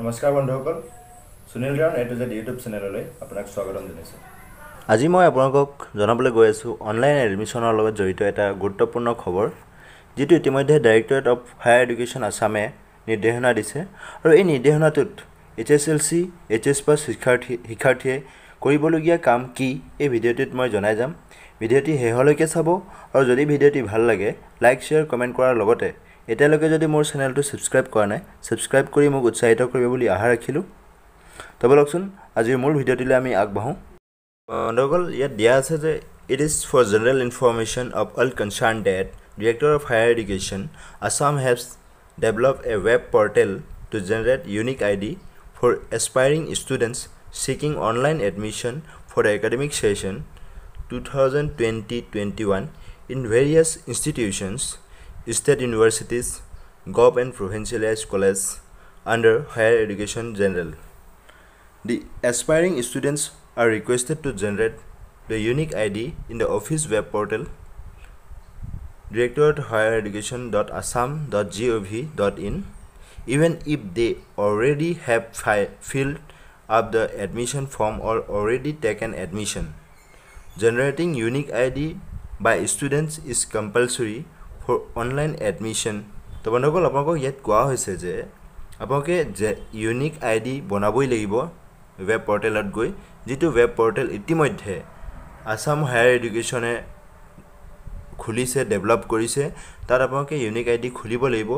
নমস্কাৰ বন্ধুসকল সুনীল ৰাণ এ যে ইউটিউব চেনেললৈ আপোনাক স্বাগতম জনাইছোঁ আজি মই আপোনালোকক জনাবলৈ গৈ আছোঁ অনলাইন এডমিশ্যনৰ লগত জড়িত এটা গুৰুত্বপূৰ্ণ খবৰ যিটো ইতিমধ্যে ডাইৰেক্টৰেট অফ হায়াৰ এডুকেশ্যন আছামে নিৰ্দেশনা দিছে আৰু এই নিৰ্দেশনাটোত H S L C H S pass শিক্ষাৰ্থী শিক্ষাৰ্থীয়ে কৰিবলগীয়া কাম কি এই ভিডিঅ'টোত মই জনাই যাম ভিডিঅ'টি শেষলৈকে চাব আৰু যদি ভিডিঅ'টি ভাল লাগে লাইক শ্বেয়াৰ কমেণ্ট কৰাৰ লগতে এতিয়ালৈকে যদি মোৰ চেনেলটো ছাবস্ক্ৰাইব কৰা নাই ছাবস্ক্ৰাইব কৰি মোক উৎসাহিত কৰিব বুলি আশা ৰাখিলোঁ তবলকচোন আজিৰ মূল ভিডিঅ'টোলৈ আমি আগবাঢ়োঁ বন্ধুসকল ইয়াত দিয়া আছে যে it is for general information of all concern that director of higher education Assam has develop a web portal to generate unique I D for aspiring students seeking online admission for the academic session two thousand twenty twenty one in various institutions state universities, gov and provincial colleges under higher education general. The aspiring students are requested to generate the unique ID in the office web portal directorate education.assam.gov.in even if they already have filled up the admission form or already taken admission. Generating unique ID by students is compulsory online admission তো বন্ধুসকল আপোনালোকক ইয়াত কোৱা হৈছে যে আপোনালোকে যে unique ID বনাবই লাগিব ৱেব পৰ্টেলত গৈ যিটো ৱেব পৰ্টেল ইতিমধ্যে আছাম হায়াৰ এডুকেশ্যনে খুলিছে ডেভেলপ কৰিছে তাত আপোনালোকে ইউনিক আই ডি খুলিব লাগিব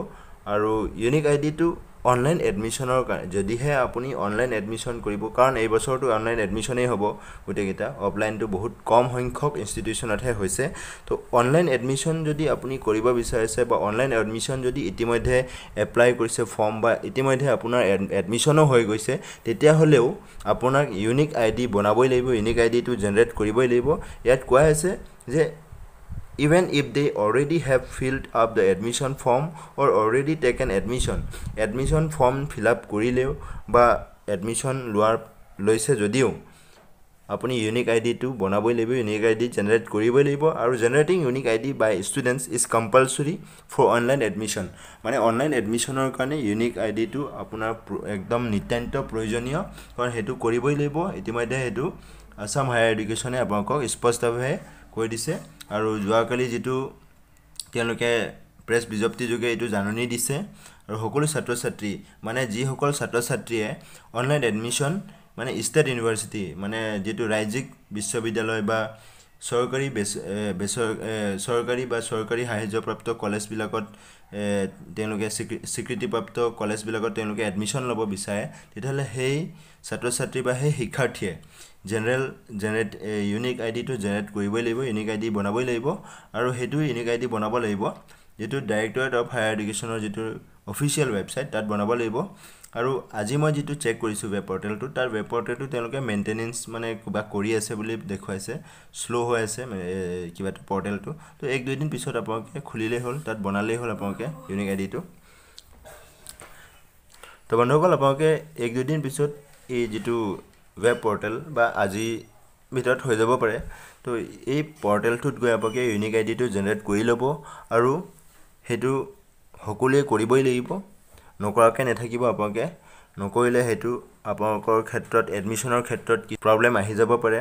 আৰু ইউনিক আই ডিটো অনলাইন এডমিশ্যনৰ কাৰণে যদিহে আপুনি অনলাইন এডমিশ্যন কৰিব কাৰণ এই বছৰটো অনলাইন এডমিশ্যনেই হ'ব গোটেইকেইটা অফলাইনটো বহুত কম সংখ্যক ইনষ্টিটিউচনতহে হৈছে তো অনলাইন এডমিশ্যন যদি আপুনি কৰিব বিচাৰিছে বা অনলাইন এডমিশ্যন যদি ইতিমধ্যে এপ্লাই কৰিছে ফৰ্ম বা ইতিমধ্যে আপোনাৰ এডমিশ্যনো হৈ গৈছে তেতিয়াহ'লেও আপোনাক ইউনিক আই ডি বনাবই লাগিব ইউনিক আই ডিটো জেনেৰেট কৰিবই লাগিব ইয়াত কোৱা হৈছে যে even if they already have filled up the admission form or already taken admission admission form fill up korileo ba admission luar loise jodio apuni unique id to banaboi lebe unique id generate koriboi lebo aru generating unique id by students is compulsory for online admission mane online admission or karone unique id to apunar ekdom nitanto proyojonio kon hetu koriboi lebo itimadhe hetu assam higher education e apunok sposhtabe koi dise আৰু যোৱাকালি যিটো তেওঁলোকে press বিজ্ঞপ্তিযোগে এইটো জাননী দিছে আৰু সকলো ছাত্ৰ ছাত্ৰী মানে যিসকল ছাত্ৰ ছাত্ৰীয়ে অনলাইন এডমিশ্যন মানে ষ্টেট ইউনিভাৰ্চিটি মানে যিটো ৰাজ্যিক বিশ্ববিদ্যালয় বা চৰকাৰী বেচ বেচৰ চৰকাৰী বা চৰকাৰী সাহায্যপ্ৰাপ্ত কলেজবিলাকত তেওঁলোকে স্বীকৃতিপ্ৰাপ্ত কলেজবিলাকত তেওঁলোকে এডমিশ্যন ল'ব বিচাৰে তেতিয়াহ'লে সেই ছাত্ৰ ছাত্ৰী বা সেই শিক্ষাৰ্থীয়ে জেনেৰেল জেনেৰেট ইউনিক আই ডিটো জেনেৰেট কৰিবই লাগিব ইউনিক আই ডি বনাবই লাগিব আৰু সেইটো ইউনিক আই ডি বনাব লাগিব যিটো ডাইৰেক্টৰেট অফ হায়াৰ এডুকেশ্যনৰ যিটো অফিচিয়েল ৱেবছাইট তাত বনাব লাগিব আৰু আজি মই যিটো চেক কৰিছোঁ ৱেব পৰ্টেলটো তাৰ ৱেব পৰ্টেলটো তেওঁলোকে মেইনটেনেঞ্চ মানে কিবা কৰি আছে বুলি দেখুৱাইছে শ্ল' হৈ আছে কিবা এটা পৰ্টেলটো তো এক দুদিন পিছত আপোনালোকে খুলিলেই হ'ল তাত বনালেই হ'ল আপোনালোকে ইউনিক আই ডিটো তো বন্ধুসকল আপোনালোকে এক দুদিন পিছত এই যিটো ৱেব পৰ্টেল বা আজি ভিতৰত হৈ যাব পাৰে তো এই পৰ্টেলটোত গৈ আপোনালোকে ইউনিক আইডিটো জেনেৰেট কৰি ল'ব আৰু সেইটো সকলোৱে কৰিবই লাগিব নকৰাকৈ নাথাকিব আপোনালোকে নকৰিলে সেইটো আপোনালোকৰ ক্ষেত্ৰত এডমিশ্যনৰ ক্ষেত্ৰত কি প্ৰব্লেম আহি যাব পাৰে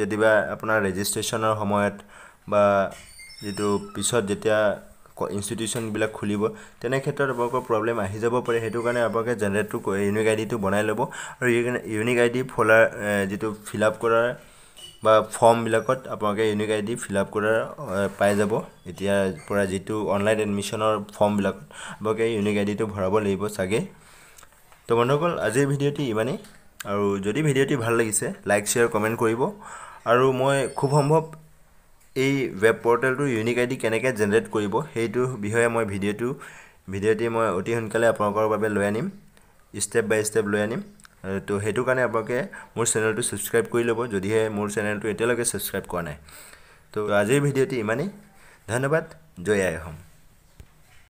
যদিবা আপোনাৰ ৰেজিষ্ট্ৰেশ্যনৰ সময়ত বা যিটো পিছত যেতিয়া ইনষ্টিটিউশ্যনবিলাক খুলিব তেনে ক্ষেত্ৰত আপোনালোকৰ প্ৰব্লেম আহি যাব পাৰে সেইটো কাৰণে আপোনালোকে জেনেৰেটটো ইউনিক আই ডিটো বনাই ল'ব আৰু ইউনিক আই ডি ফলাৰ যিটো ফিল আপ কৰাৰ বা ফৰ্মবিলাকত আপোনালোকে unique I D fill up কৰাৰ পাই যাব এতিয়াৰ পৰা যিটো অনলাইন এডমিশ্যনৰ ফৰ্মবিলাকত আপোনালোকে ইউনিক আই ডিটো ভৰাব লাগিব চাগে তো বন্ধুসকল আজিৰ ভিডিঅ'টি ইমানেই আৰু যদি ভিডিঅ'টি ভাল লাগিছে লাইক শ্বেয়াৰ কমেণ্ট কৰিব আৰু মই খুব সম্ভৱ এই ৱেব পৰ্টেলটো ইউনিক আইডি ডি কেনেকৈ জেনেৰেট কৰিব সেইটোৰ বিষয়ে মই ভিডিঅ'টো ভিডিঅ'টি মই অতি সোনকালে আপোনালোকৰ বাবে লৈ আনিম ষ্টেপ বাই ষ্টেপ লৈ আনিম তো সেইটো কাৰণে আপোনালোকে মোৰ চেনেলটো ছাবস্ক্ৰাইব কৰি ল'ব যদিহে মোৰ চেনেলটো এতিয়ালৈকে ছাবস্ক্ৰাইব কৰা নাই তো আজিৰ ভিডিঅ'টি ইমানেই ধন্যবাদ জয় আই আহোম